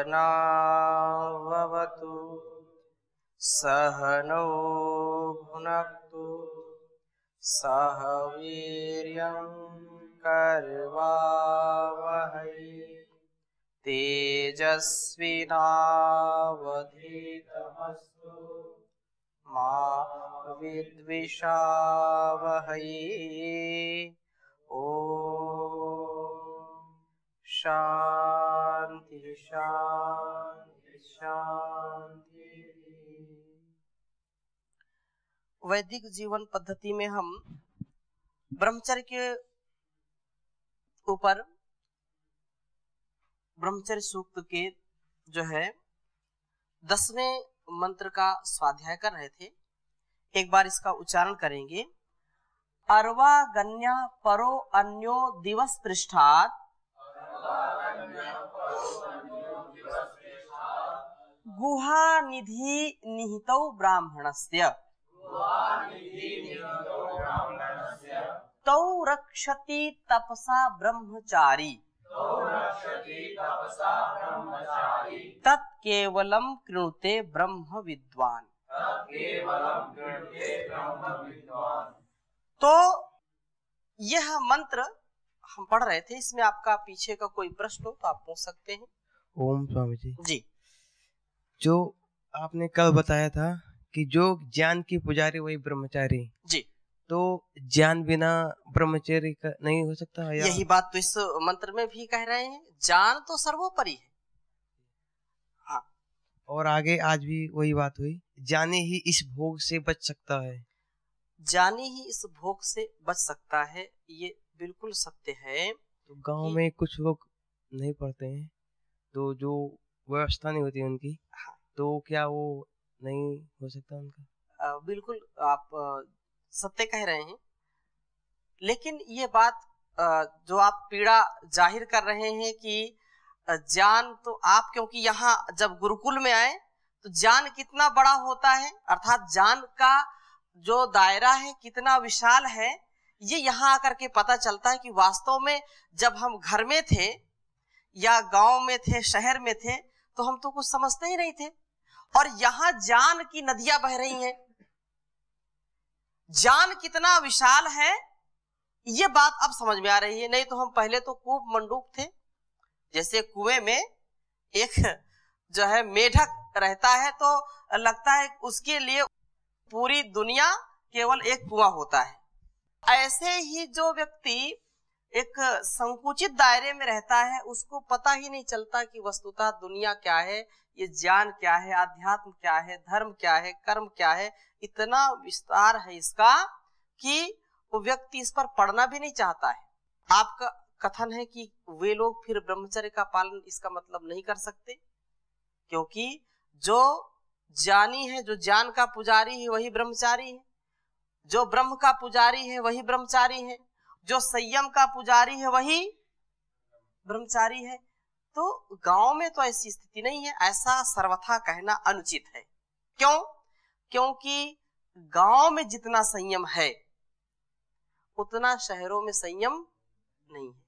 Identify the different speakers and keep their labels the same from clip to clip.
Speaker 1: सहनावतु सहनो भुनक्तु सह वीर्यं कर्वावहै तेजस्विनावधीतमस्तु मा विद्विषावहै ॐ शा शांति शांति शांति वैदिक जीवन पद्धति में हम ब्रह्मचर्य के ऊपर ब्रह्मचर्य सूक्त के जो है दसवें मंत्र का स्वाध्याय कर रहे थे एक बार इसका उच्चारण करेंगे अरवा गन्या परो अन्यो दिवस पृष्ठात गुहा निधि ब्राह्मण से तौ रक्षति तपसा ब्रह्मचारी तत्केवलं कृणुते ब्रह्म विद्वान तो यह मंत्र हम पढ़ रहे थे इसमें आपका पीछे का कोई प्रश्न हो तो आप पूछ सकते हैं ओम स्वामी जी जी जो आपने कल बताया था कि जो ज्ञान की पुजारी वही ब्रह्मचारी जी तो ज्ञान बिना ब्रह्मचर्य का नहीं हो सकता है यही बात तो इस मंत्र में भी कह रहे हैं ज्ञान तो सर्वोपरि है हाँ और आगे आज भी वही बात हुई जाने ही इस भोग से बच सकता है जाने ही इस भोग से बच सकता है ये बिल्कुल सत्य है तो गांव में कुछ लोग नहीं पढ़ते हैं तो जो व्यवस्था नहीं होती उनकी हाँ। तो क्या वो नहीं हो सकता उनका आ, बिल्कुल आप सत्य कह रहे हैं लेकिन ये बात आ, जो आप पीड़ा जाहिर कर रहे हैं कि जान तो आप क्योंकि यहाँ जब गुरुकुल में आए तो ज्ञान कितना बड़ा होता है अर्थात जान का जो दायरा है कितना विशाल है ये यहाँ आकर के पता चलता है कि वास्तव में जब हम घर में थे या गांव में थे शहर में थे तो हम तो कुछ समझते ही नहीं थे और यहां जान की नदियां बह रही हैं जान कितना विशाल है ये बात अब समझ में आ रही है नहीं तो हम पहले तो खूब मंडूक थे जैसे कुएं में एक जो है मेढक रहता है तो लगता है उसके लिए पूरी दुनिया केवल एक कुआं होता है ऐसे ही जो व्यक्ति एक संकुचित दायरे में रहता है उसको पता ही नहीं चलता कि वस्तुतः दुनिया क्या है ये ज्ञान क्या है अध्यात्म क्या है धर्म क्या है कर्म क्या है इतना विस्तार है इसका कि वो व्यक्ति इस पर पढ़ना भी नहीं चाहता है आपका कथन है कि वे लोग फिर ब्रह्मचर्य का पालन इसका मतलब नहीं कर सकते क्योंकि जो ज्ञानी है जो ज्ञान का पुजारी है वही ब्रह्मचारी है जो ब्रह्म का पुजारी है वही ब्रह्मचारी है जो संयम का पुजारी है वही ब्रह्मचारी है तो गांव में तो ऐसी स्थिति नहीं है ऐसा सर्वथा कहना अनुचित है क्यों क्योंकि गांव में जितना संयम है उतना शहरों में संयम नहीं है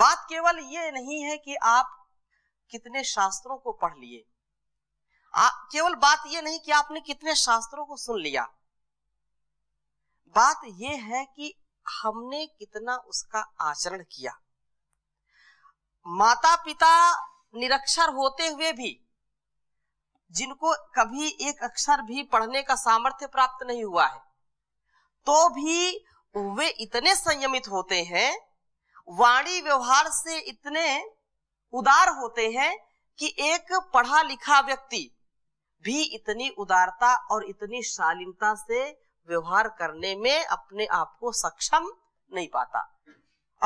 Speaker 1: बात केवल ये नहीं है कि आप कितने शास्त्रों को पढ़ लिए केवल बात यह नहीं कि आपने कितने शास्त्रों को सुन लिया बात यह है कि हमने कितना उसका आचरण किया माता पिता निरक्षर होते हुए भी जिनको कभी एक अक्षर भी पढ़ने का सामर्थ्य प्राप्त नहीं हुआ है तो भी वे इतने संयमित होते हैं वाणी व्यवहार से इतने उदार होते हैं कि एक पढ़ा लिखा व्यक्ति भी इतनी उदारता और इतनी शालीनता से व्यवहार करने में अपने आप को सक्षम नहीं पाता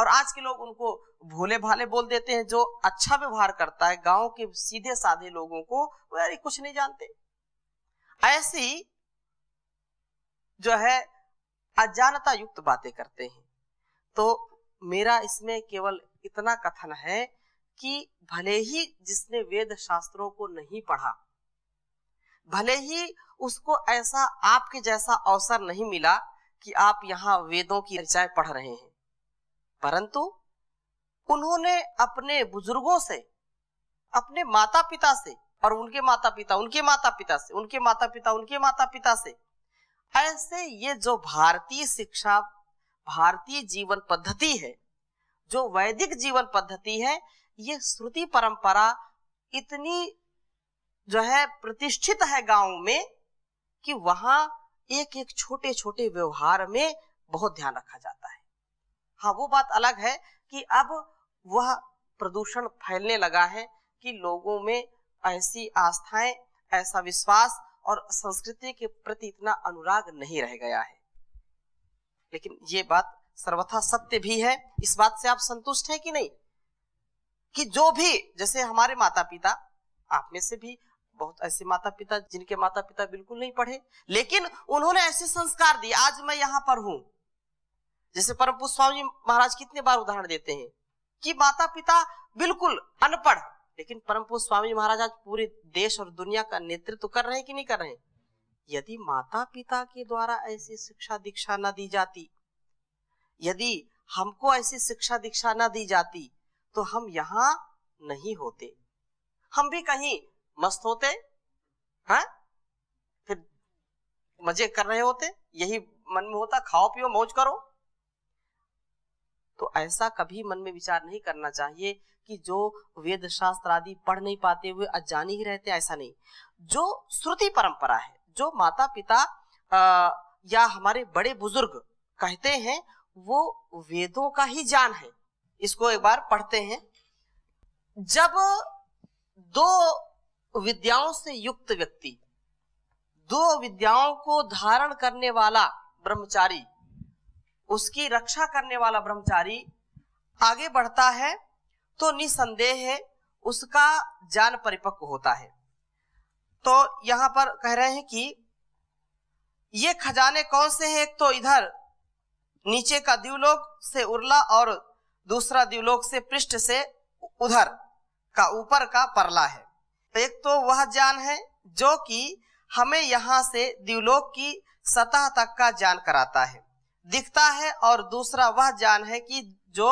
Speaker 1: और आज के लोग उनको भोले भाले बोल देते हैं जो अच्छा व्यवहार करता है गांव के सीधे साधे लोगों को वो यार कुछ नहीं जानते ऐसी जो है अज्ञानता युक्त बातें करते हैं तो मेरा इसमें केवल इतना कथन है कि भले ही जिसने वेद शास्त्रों को नहीं पढ़ा भले ही उसको ऐसा आपके जैसा अवसर नहीं मिला कि आप यहाँ वेदों की चर्चाएं पढ़ रहे हैं परंतु उन्होंने अपने बुजुर्गों से अपने माता पिता से और उनके माता पिता उनके माता पिता से उनके माता पिता उनके माता पिता से ऐसे ये जो भारतीय शिक्षा भारतीय जीवन पद्धति है जो वैदिक जीवन पद्धति है ये श्रुति परंपरा इतनी जो है प्रतिष्ठित है गांव में कि वहां एक एक छोटे छोटे व्यवहार में बहुत ध्यान रखा जाता है हाँ वो बात अलग है कि अब वह प्रदूषण फैलने लगा है कि लोगों में ऐसी आस्थाएं ऐसा विश्वास और संस्कृति के प्रति इतना अनुराग नहीं रह गया है लेकिन ये बात सर्वथा सत्य भी है इस बात से आप संतुष्ट हैं कि नहीं कि जो भी जैसे हमारे माता पिता आप में से भी बहुत ऐसे माता पिता जिनके माता पिता बिल्कुल नहीं पढ़े लेकिन उन्होंने ऐसे संस्कार दिए आज मैं यहाँ पर हूं जैसे परम पुष्प स्वामी महाराज कितने बार उदाहरण देते हैं कि माता पिता बिल्कुल अनपढ़ लेकिन परम पुष्प स्वामी महाराज आज पूरे देश और दुनिया का नेतृत्व तो कर रहे हैं कि नहीं कर रहे यदि माता पिता के द्वारा ऐसी शिक्षा दीक्षा न दी जाती यदि हमको ऐसी शिक्षा दीक्षा न दी जाती तो हम यहाँ नहीं होते हम भी कहीं मस्त होते हा? फिर मजे कर रहे होते यही मन में होता खाओ पियो मौज करो तो ऐसा कभी मन में विचार नहीं करना चाहिए कि जो वेद शास्त्र आदि पढ़ नहीं पाते हुए अजानी ही रहते ऐसा नहीं जो श्रुति परंपरा है जो माता पिता आ, या हमारे बड़े बुजुर्ग कहते हैं वो वेदों का ही जान है इसको एक बार पढ़ते हैं जब दो विद्याओं से युक्त व्यक्ति दो विद्याओं को धारण करने वाला ब्रह्मचारी उसकी रक्षा करने वाला ब्रह्मचारी आगे बढ़ता है तो निसंदेह है उसका जान परिपक्व होता है तो यहां पर कह रहे हैं कि ये खजाने कौन से हैं एक तो इधर नीचे का द्यूलोक से उरला और दूसरा द्यूलोक से पृष्ठ से उधर का ऊपर का परला है तो एक तो वह ज्ञान है जो कि हमें यहाँ से दिवलोक की सतह तक का ज्ञान कराता है दिखता है और दूसरा वह ज्ञान है कि जो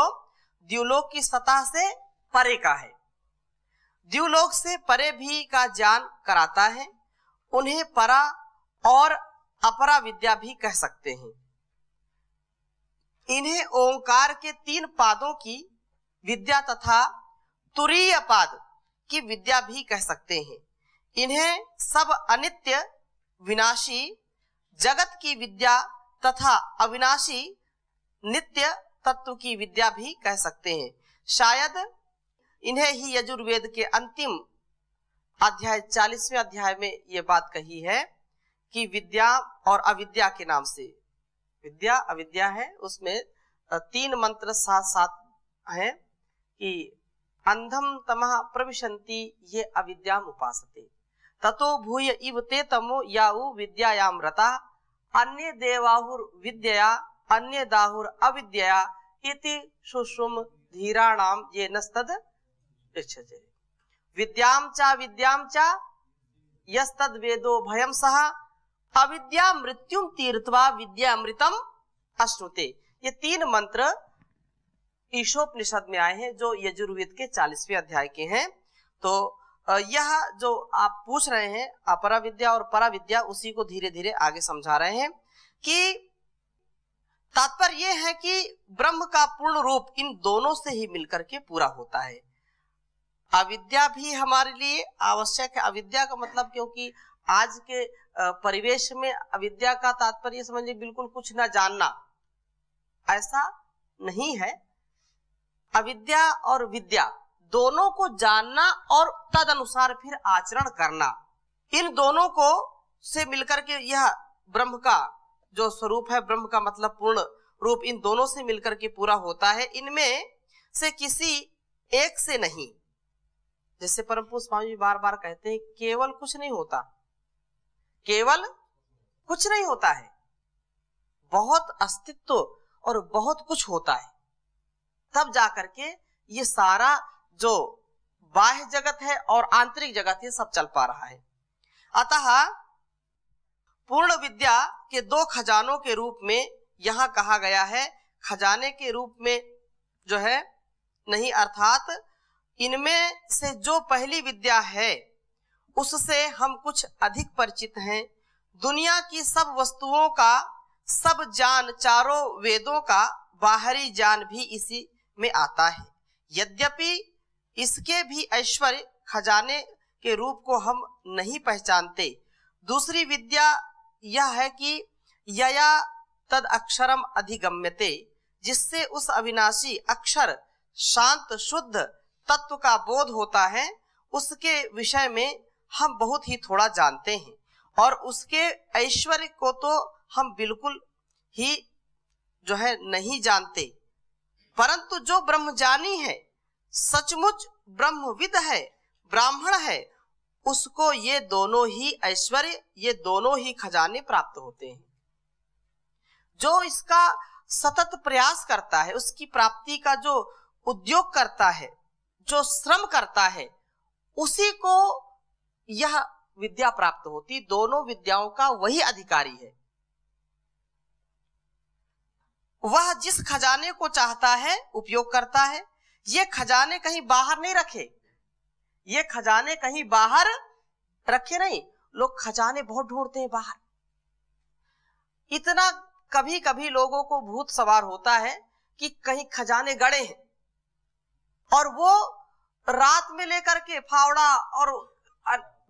Speaker 1: दिवलोक की सतह से परे का है दिवलोक से परे भी का ज्ञान कराता है उन्हें परा और अपरा विद्या भी कह सकते हैं इन्हें ओंकार के तीन पादों की विद्या तथा तुरीय पाद की विद्या भी कह सकते हैं इन्हें सब अनित्य विनाशी जगत की विद्या तथा अविनाशी नित्य तत्व की विद्या भी कह सकते हैं शायद इन्हें ही यजुर्वेद के अंतिम अध्याय चालीसवें अध्याय में ये बात कही है कि विद्या और अविद्या के नाम से विद्या अविद्या है उसमें तीन मंत्र साथ साथ हैं कि अंधम तमह प्रविशंति ये अविद्याम उपासते ततो भूय इव ते तमो याउ विद्यायाम रता अन्य देवाहुर विद्या अन्य दाहुर अविद्या इति सुषुम धीराणाम ये नस्तद इच्छते विद्याम चा विद्याम चा यस्तद वेदो भयम सह अविद्या मृत्युम तीर्थवा विद्या अमृतम अश्नुते ये तीन मंत्र ईशोपनिषद में आए हैं जो यजुर्वेद के चालीसवें अध्याय के हैं तो यह जो आप पूछ रहे हैं अपरा विद्या और परा विद्या उसी को धीरे धीरे आगे समझा रहे हैं कि तात्पर्य यह है कि ब्रह्म का पूर्ण रूप इन दोनों से ही मिलकर के पूरा होता है अविद्या भी हमारे लिए आवश्यक है अविद्या का मतलब क्योंकि आज के परिवेश में अविद्या का तात्पर्य समझिए बिल्कुल कुछ ना जानना ऐसा नहीं है अविद्या और विद्या दोनों को जानना और तद अनुसार फिर आचरण करना इन दोनों को से मिलकर के यह ब्रह्म का जो स्वरूप है ब्रह्म का मतलब पूर्ण रूप इन दोनों से मिलकर के पूरा होता है इनमें से किसी एक से नहीं जैसे परम पुरुष स्वामी जी बार बार कहते हैं केवल कुछ नहीं होता केवल कुछ नहीं होता है बहुत अस्तित्व और बहुत कुछ होता है तब जा करके ये सारा जो बाह्य जगत है और आंतरिक जगत ये सब चल पा रहा है अतः पूर्ण विद्या के दो खजानों के रूप में यहां कहा गया है खजाने के रूप में जो है नहीं अर्थात इनमें से जो पहली विद्या है उससे हम कुछ अधिक परिचित हैं दुनिया की सब वस्तुओं का सब ज्ञान चारों वेदों का बाहरी ज्ञान भी इसी में आता है यद्यपि इसके भी ऐश्वर्य खजाने के रूप को हम नहीं पहचानते दूसरी विद्या यह है कि यया तद अक्षरम अधिगम्यते जिससे उस अविनाशी अक्षर शांत शुद्ध तत्व का बोध होता है उसके विषय में हम बहुत ही थोड़ा जानते हैं और उसके ऐश्वर्य को तो हम बिल्कुल ही जो है नहीं जानते परंतु जो ब्रह्मजानी है सचमुच ब्रह्मविद है ब्राह्मण है उसको ये दोनों ही ऐश्वर्य ये दोनों ही खजाने प्राप्त होते हैं जो इसका सतत प्रयास करता है उसकी प्राप्ति का जो उद्योग करता है जो श्रम करता है उसी को यह विद्या प्राप्त होती दोनों विद्याओं का वही अधिकारी है वह जिस खजाने को चाहता है उपयोग करता है ये खजाने कहीं बाहर नहीं रखे ये खजाने कहीं बाहर रखे नहीं लोग खजाने बहुत ढूंढते हैं बाहर इतना कभी कभी लोगों को भूत सवार होता है कि कहीं खजाने गड़े हैं और वो रात में लेकर के फावड़ा और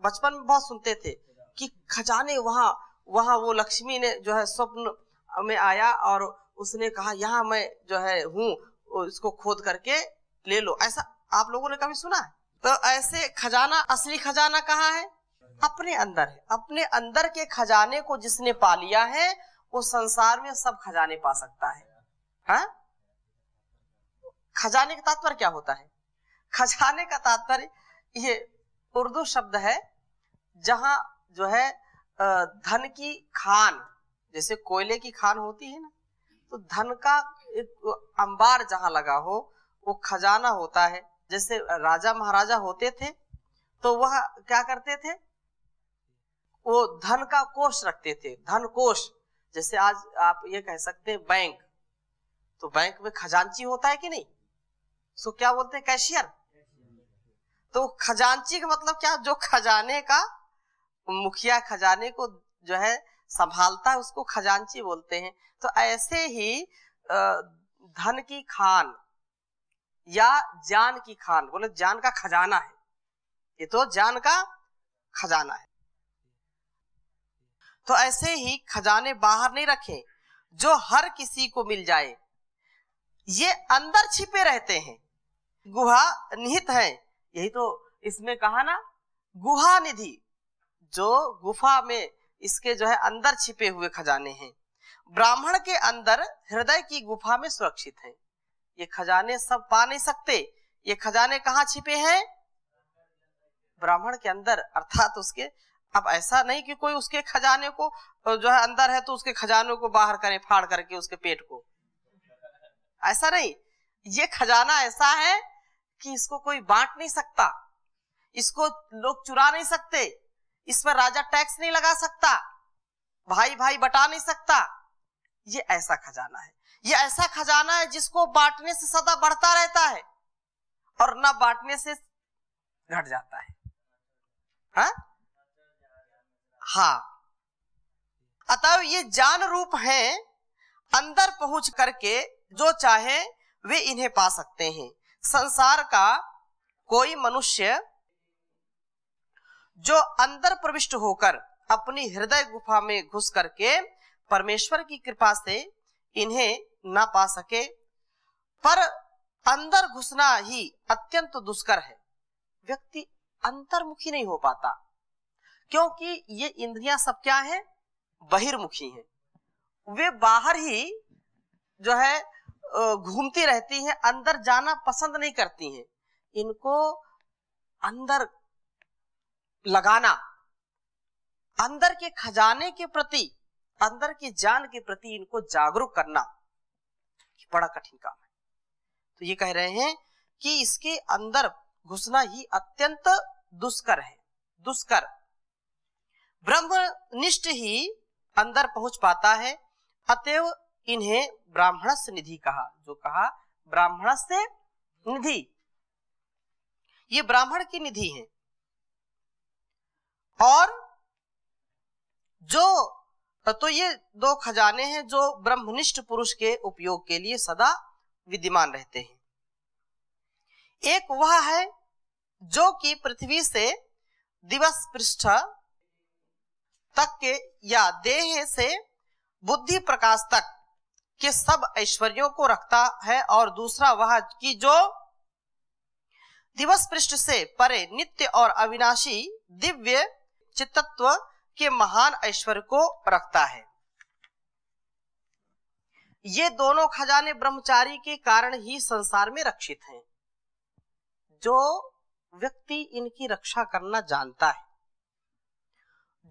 Speaker 1: बचपन में बहुत सुनते थे कि खजाने वहां वहां वो लक्ष्मी ने जो है स्वप्न में आया और उसने कहा यहाँ मैं जो है हूँ इसको खोद करके ले लो ऐसा आप लोगों ने कभी सुना है तो ऐसे खजाना असली खजाना कहाँ है अपने अंदर है अपने अंदर के खजाने को जिसने पा लिया है वो संसार में सब खजाने पा सकता है हा? खजाने का तात्पर्य क्या होता है खजाने का तात्पर्य ये उर्दू शब्द है जहां जो है धन की खान जैसे कोयले की खान होती है ना तो धन का एक अंबार जहां लगा हो वो खजाना होता है जैसे राजा महाराजा होते थे तो वह क्या करते थे वो धन का कोष रखते थे धन कोष जैसे आज आप ये कह सकते हैं बैंक तो बैंक में खजांची होता है कि नहीं सो क्या बोलते हैं कैशियर तो खजांची का मतलब क्या जो खजाने का मुखिया खजाने को जो है संभालता है उसको खजांची बोलते हैं तो ऐसे ही धन की खान या जान की खान बोले जान का खजाना है ये तो जान का खजाना है तो ऐसे ही खजाने बाहर नहीं रखे जो हर किसी को मिल जाए ये अंदर छिपे रहते हैं गुहा निहित है यही तो इसमें कहा ना गुहा निधि जो गुफा में इसके जो है अंदर छिपे हुए खजाने हैं ब्राह्मण के अंदर हृदय की गुफा में सुरक्षित है ये खजाने सब पा नहीं सकते ये खजाने कहाँ छिपे हैं ब्राह्मण के अंदर अर्थात उसके अब ऐसा नहीं कि कोई उसके खजाने को जो है अंदर है तो उसके खजानों को बाहर करें फाड़ करके उसके पेट को ऐसा नहीं ये खजाना ऐसा है कि इसको कोई बांट नहीं सकता इसको लोग चुरा नहीं सकते इस पर राजा टैक्स नहीं लगा सकता भाई भाई बटा नहीं सकता ये ऐसा खजाना है ये ऐसा खजाना है जिसको बांटने से सदा बढ़ता रहता है और ना बांटने से घट जाता है हा? हाँ अतः ये जान रूप है अंदर पहुंच करके जो चाहे वे इन्हें पा सकते हैं संसार का कोई मनुष्य जो अंदर प्रविष्ट होकर अपनी हृदय गुफा में घुस करके परमेश्वर की कृपा से इन्हें ना पा सके पर अंदर घुसना ही अत्यंत दुष्कर है व्यक्ति अंतर्मुखी नहीं हो पाता क्योंकि ये इंद्रियां सब क्या है बहिर्मुखी हैं वे बाहर ही जो है घूमती रहती हैं अंदर जाना पसंद नहीं करती हैं इनको अंदर लगाना अंदर के खजाने के प्रति अंदर की जान के प्रति इनको जागरूक करना बड़ा कठिन काम है तो ये कह रहे हैं कि इसके अंदर घुसना ही अत्यंत दुष्कर है दुष्कर ब्रह्मनिष्ठ ही अंदर पहुंच पाता है अतएव इन्हें ब्राह्मणस्य निधि कहा जो कहा ब्राह्मणस्य निधि ये ब्राह्मण की निधि है और जो तो, तो ये दो खजाने हैं जो ब्रह्मनिष्ठ पुरुष के उपयोग के लिए सदा विद्यमान रहते हैं एक वह है जो कि पृथ्वी से दिवस पृष्ठ तक के या देह से बुद्धि प्रकाश तक के सब ऐश्वर्यों को रखता है और दूसरा वह कि जो दिवस पृष्ठ से परे नित्य और अविनाशी दिव्य चित्तत्व के महान ऐश्वर्य को रखता है ये दोनों खजाने ब्रह्मचारी के कारण ही संसार में रक्षित हैं जो व्यक्ति इनकी रक्षा करना जानता है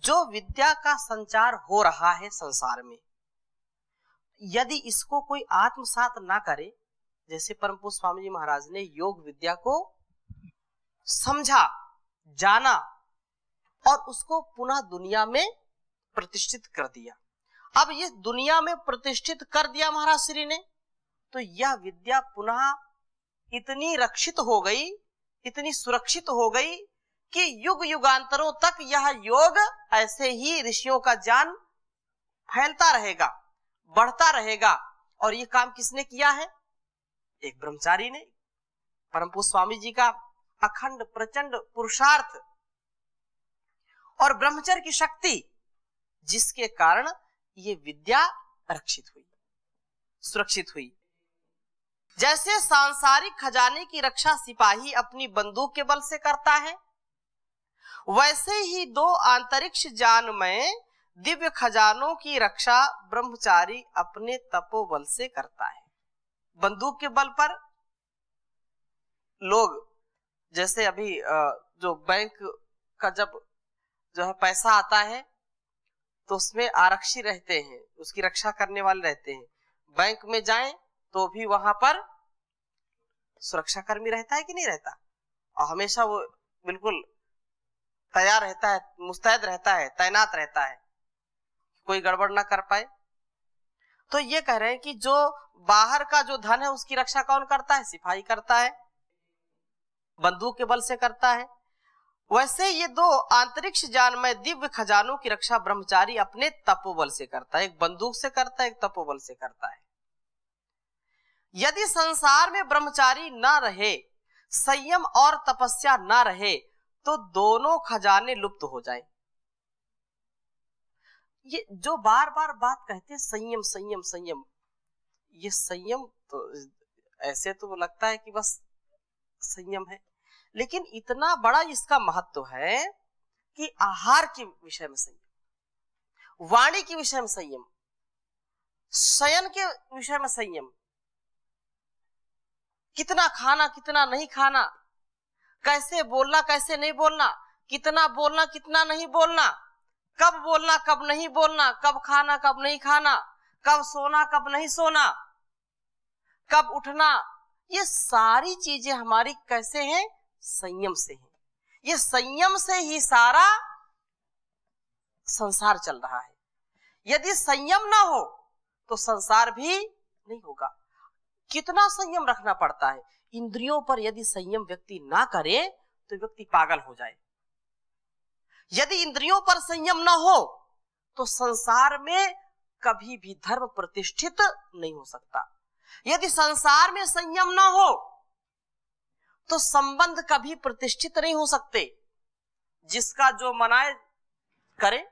Speaker 1: जो विद्या का संचार हो रहा है संसार में यदि इसको कोई आत्मसात ना करे जैसे परम पुष्प स्वामी जी महाराज ने योग विद्या को समझा जाना और उसको पुनः दुनिया में प्रतिष्ठित कर दिया अब ये दुनिया में प्रतिष्ठित कर दिया महाराज श्री ने तो यह विद्या पुनः इतनी रक्षित हो गई इतनी सुरक्षित हो गई कि युग युगांतरों तक यह योग ऐसे ही ऋषियों का ज्ञान फैलता रहेगा बढ़ता रहेगा और ये काम किसने किया है एक ब्रह्मचारी ने परम स्वामी जी का अखंड प्रचंड पुरुषार्थ और ब्रह्मचर्य की शक्ति जिसके कारण ये विद्या रक्षित हुई सुरक्षित हुई जैसे सांसारिक खजाने की रक्षा सिपाही अपनी बंदूक के बल से करता है वैसे ही दो अंतरिक्ष जान में दिव्य खजानों की रक्षा ब्रह्मचारी अपने तपोबल से करता है बंदूक के बल पर लोग जैसे अभी जो बैंक का जब जो है पैसा आता है तो उसमें आरक्षी रहते हैं उसकी रक्षा करने वाले रहते हैं बैंक में जाए तो भी वहां पर सुरक्षाकर्मी रहता है कि नहीं रहता और हमेशा वो बिल्कुल तैयार रहता है मुस्तैद रहता है तैनात रहता है कोई गड़बड़ ना कर पाए तो ये कह रहे हैं कि जो बाहर का जो धन है उसकी रक्षा कौन करता है सिपाही करता है बंदूक के बल से करता है वैसे ये दो आंतरिक्ष जान में दिव्य खजानों की रक्षा ब्रह्मचारी अपने तपोबल से करता है एक बंदूक से करता है एक तपोबल से करता है यदि संसार में ब्रह्मचारी ना रहे संयम और तपस्या ना रहे तो दोनों खजाने लुप्त हो जाए ये जो बार बार बात कहते हैं संयम संयम संयम ये संयम तो ऐसे तो लगता है कि बस संयम है लेकिन इतना बड़ा इसका महत्व है कि आहार के विषय में संयम वाणी के विषय में संयम शयन के विषय में संयम कितना खाना कितना नहीं खाना कैसे बोलना कैसे नहीं बोलना कितना बोलना कितना नहीं बोलना कब बोलना कब नहीं बोलना कब खाना कब नहीं खाना कब सोना कब नहीं सोना कब उठना ये सारी चीजें हमारी कैसे हैं संयम से है ये संयम से ही सारा संसार चल रहा है यदि संयम ना हो तो संसार भी नहीं होगा कितना संयम रखना पड़ता है इंद्रियों पर यदि संयम व्यक्ति ना करे तो व्यक्ति पागल हो जाए यदि इंद्रियों पर संयम ना हो तो संसार में कभी भी धर्म प्रतिष्ठित नहीं हो सकता यदि संसार में संयम ना हो तो संबंध कभी प्रतिष्ठित नहीं हो सकते जिसका जो मनाए करे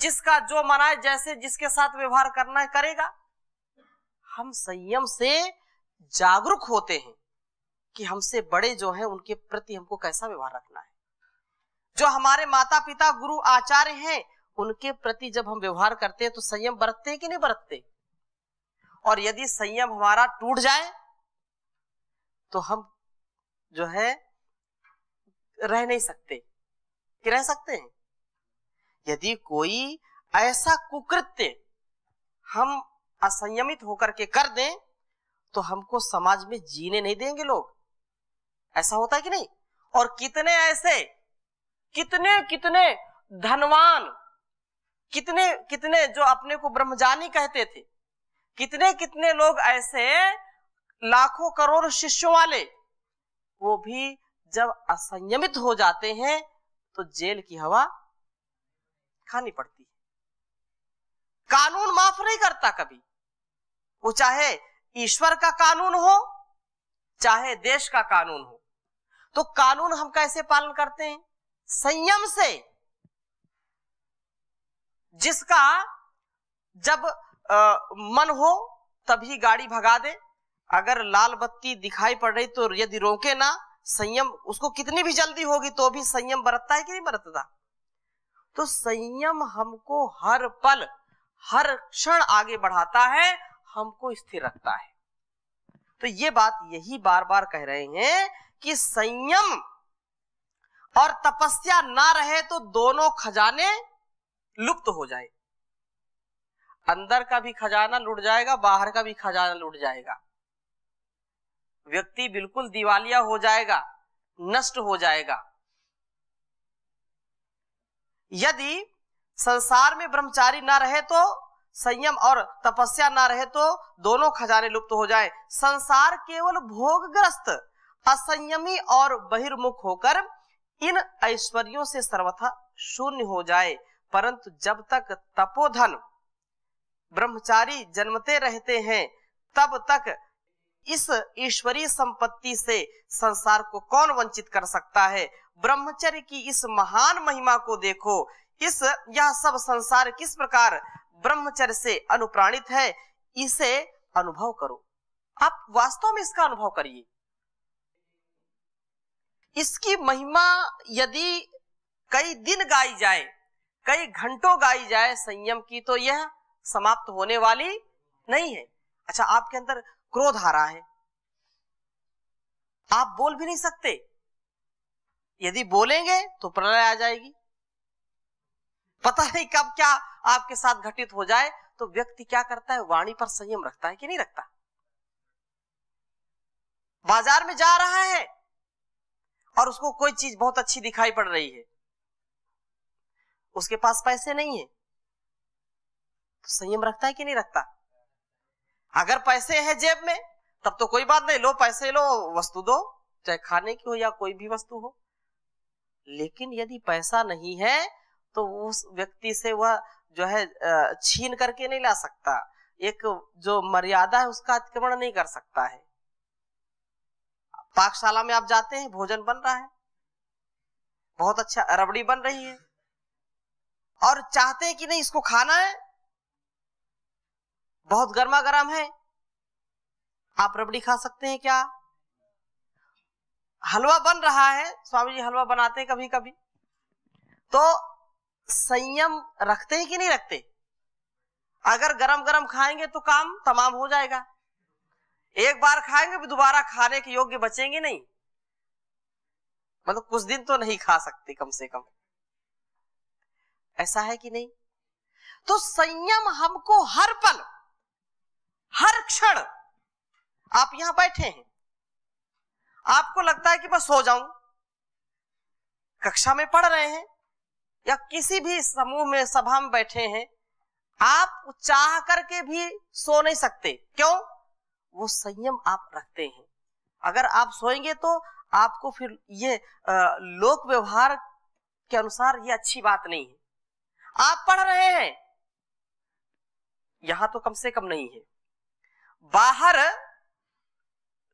Speaker 1: जिसका जो मनाए जैसे जिसके साथ व्यवहार करना है करेगा हम संयम से जागरूक होते हैं कि हमसे बड़े जो हैं उनके प्रति हमको कैसा व्यवहार रखना है जो हमारे माता पिता गुरु आचार्य हैं उनके प्रति जब हम व्यवहार करते हैं तो संयम बरतते हैं कि नहीं बरतते और यदि संयम हमारा टूट जाए तो हम जो है रह नहीं सकते कि रह सकते हैं यदि कोई ऐसा कुकृत्य हम असंयमित होकर के कर दें तो हमको समाज में जीने नहीं देंगे लोग ऐसा होता है कि नहीं और कितने ऐसे कितने कितने धनवान कितने कितने जो अपने को ब्रह्मजानी कहते थे कितने कितने लोग ऐसे लाखों करोड़ शिष्यों वाले वो भी जब असंयमित हो जाते हैं तो जेल की हवा खानी पड़ती है कानून माफ नहीं करता कभी वो चाहे ईश्वर का कानून हो चाहे देश का कानून हो तो कानून हम कैसे पालन करते हैं संयम से जिसका जब आ, मन हो तभी गाड़ी भगा दे अगर लाल बत्ती दिखाई पड़ रही तो यदि रोके ना संयम उसको कितनी भी जल्दी होगी तो भी संयम बरतता है कि नहीं बरतता तो संयम हमको हर पल हर क्षण आगे बढ़ाता है हमको स्थिर रखता है तो ये बात यही बार बार कह रहे हैं कि संयम और तपस्या ना रहे तो दोनों खजाने लुप्त हो जाए अंदर का भी खजाना लुट जाएगा बाहर का भी खजाना लुट जाएगा व्यक्ति बिल्कुल दिवालिया हो जाएगा नष्ट हो जाएगा यदि संसार में ब्रह्मचारी ना रहे तो संयम और तपस्या ना रहे तो दोनों खजाने लुप्त हो जाए संसार केवल भोगग्रस्त असंयमी और बहिर्मुख होकर इन ऐश्वर्यों से सर्वथा शून्य हो जाए परंतु जब तक तपोधन ब्रह्मचारी जन्मते रहते हैं तब तक इस ईश्वरीय संपत्ति से संसार को कौन वंचित कर सकता है ब्रह्मचर्य की इस महान महिमा को देखो इस यह सब संसार किस प्रकार ब्रह्मचर्य से अनुप्राणित है इसे अनुभव करो आप वास्तव में इसका अनुभव करिए इसकी महिमा यदि कई दिन गाई जाए कई घंटों गाई जाए संयम की तो यह समाप्त होने वाली नहीं है अच्छा आपके अंदर क्रोध आ रहा है आप बोल भी नहीं सकते यदि बोलेंगे तो प्रलय आ जाएगी पता नहीं कब क्या आपके साथ घटित हो जाए तो व्यक्ति क्या करता है वाणी पर संयम रखता है कि नहीं रखता बाजार में जा रहा है और उसको कोई चीज बहुत अच्छी दिखाई पड़ रही है उसके पास पैसे नहीं है तो संयम रखता है कि नहीं रखता अगर पैसे है जेब में तब तो कोई बात नहीं लो पैसे लो वस्तु दो चाहे खाने की हो या कोई भी वस्तु हो लेकिन यदि पैसा नहीं है तो उस व्यक्ति से वह जो है छीन करके नहीं ला सकता एक जो मर्यादा है उसका अतिक्रमण नहीं कर सकता है पाकशाला में आप जाते हैं भोजन बन रहा है बहुत अच्छा रबड़ी बन रही है और चाहते हैं कि नहीं इसको खाना है बहुत गर्मा गर्म है आप रबड़ी खा सकते हैं क्या हलवा बन रहा है स्वामी जी हलवा बनाते हैं कभी कभी तो संयम रखते हैं कि नहीं रखते अगर गरम गरम खाएंगे तो काम तमाम हो जाएगा एक बार खाएंगे भी दोबारा खाने के योग्य बचेंगे नहीं मतलब कुछ दिन तो नहीं खा सकते कम से कम ऐसा है कि नहीं तो संयम हमको हर पल हर क्षण आप यहां बैठे हैं आपको लगता है कि मैं सो जाऊं कक्षा में पढ़ रहे हैं या किसी भी समूह में सभा में बैठे हैं आप चाह करके भी सो नहीं सकते क्यों वो संयम आप रखते हैं अगर आप सोएंगे तो आपको फिर ये लोक व्यवहार के अनुसार ये अच्छी बात नहीं है आप पढ़ रहे हैं यहां तो कम से कम नहीं है बाहर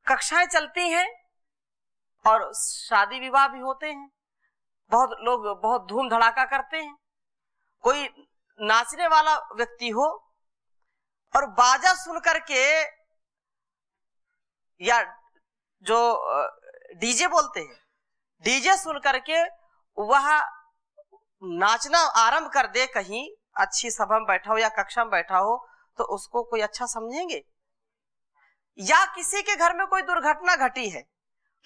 Speaker 1: कक्षाएं चलती हैं और शादी विवाह भी होते हैं बहुत लोग बहुत धूम धड़ाका करते हैं कोई नाचने वाला व्यक्ति हो और बाजा सुन करके या जो डीजे बोलते हैं डीजे सुन करके वह नाचना आरंभ कर दे कहीं अच्छी सभा में बैठा हो या कक्षा में बैठा हो तो उसको कोई अच्छा समझेंगे या किसी के घर में कोई दुर्घटना घटी है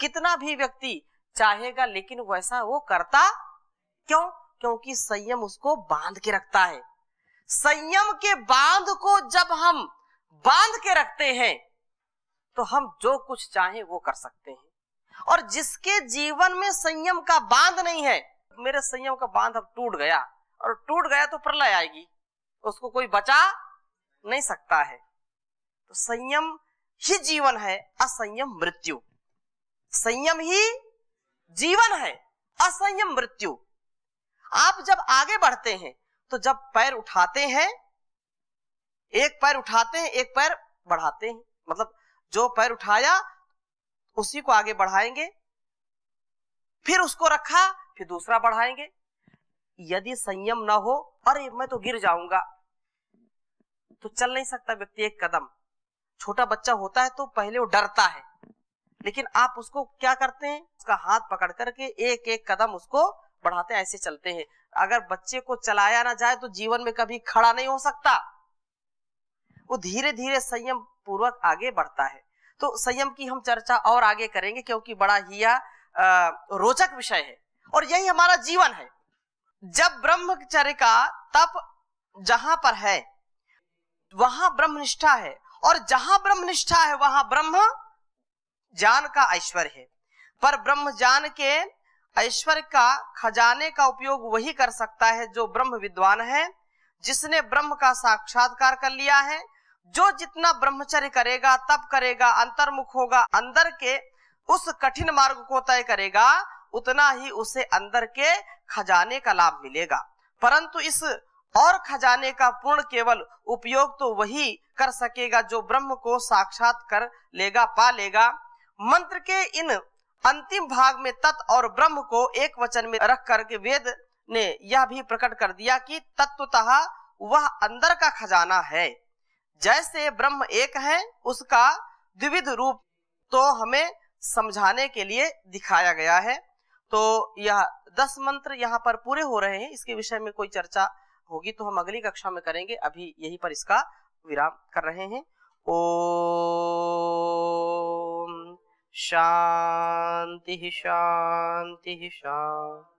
Speaker 1: कितना भी व्यक्ति चाहेगा लेकिन वैसा वो करता क्यों क्योंकि संयम उसको बांध के रखता है संयम के बांध को जब हम बांध के रखते हैं तो हम जो कुछ चाहें वो कर सकते हैं और जिसके जीवन में संयम का बांध नहीं है मेरे संयम का बांध अब टूट गया और टूट गया तो प्रलय आएगी उसको कोई बचा नहीं सकता है तो संयम ही जीवन है असंयम मृत्यु संयम ही जीवन है असंयम मृत्यु आप जब आगे बढ़ते हैं तो जब पैर उठाते हैं एक पैर उठाते हैं एक पैर बढ़ाते हैं मतलब जो पैर उठाया उसी को आगे बढ़ाएंगे फिर उसको रखा फिर दूसरा बढ़ाएंगे यदि संयम ना हो अरे मैं तो गिर जाऊंगा तो चल नहीं सकता व्यक्ति एक कदम छोटा बच्चा होता है तो पहले वो डरता है लेकिन आप उसको क्या करते हैं उसका हाथ पकड़ करके एक एक कदम उसको बढ़ाते ऐसे चलते हैं अगर बच्चे को चलाया ना जाए तो जीवन में कभी खड़ा नहीं हो सकता वो धीरे धीरे संयम पूर्वक आगे बढ़ता है तो संयम की हम चर्चा और आगे करेंगे क्योंकि बड़ा ही रोचक विषय है और यही हमारा जीवन है जब ब्रह्मचर्य का तप जहां पर है वहां ब्रह्मनिष्ठा है और जहां ब्रह्म निष्ठा है वहां ब्रह्म ज्ञान का ऐश्वर्य है पर ब्रह्म ज्ञान के ऐश्वर्य का खजाने का उपयोग वही कर सकता है जो ब्रह्म विद्वान है जिसने ब्रह्म का साक्षात्कार कर लिया है जो जितना ब्रह्मचर्य करेगा तप करेगा अंतर्मुख होगा अंदर के उस कठिन मार्ग को तय करेगा उतना ही उसे अंदर के खजाने का लाभ मिलेगा परंतु इस और खजाने का पूर्ण केवल उपयोग तो वही कर सकेगा जो ब्रह्म को साक्षात कर लेगा पा लेगा मंत्र के इन अंतिम भाग में तत् और ब्रह्म को एक वचन में रख करके वेद ने यह भी प्रकट कर दिया कि तत्वतः वह अंदर का खजाना है जैसे ब्रह्म एक है उसका द्विविध रूप तो हमें समझाने के लिए दिखाया गया है तो यह दस मंत्र यहाँ पर पूरे हो रहे हैं इसके विषय में कोई चर्चा होगी तो हम अगली कक्षा में करेंगे अभी यही पर इसका विराम कर रहे हैं ओ शांति शांति शांति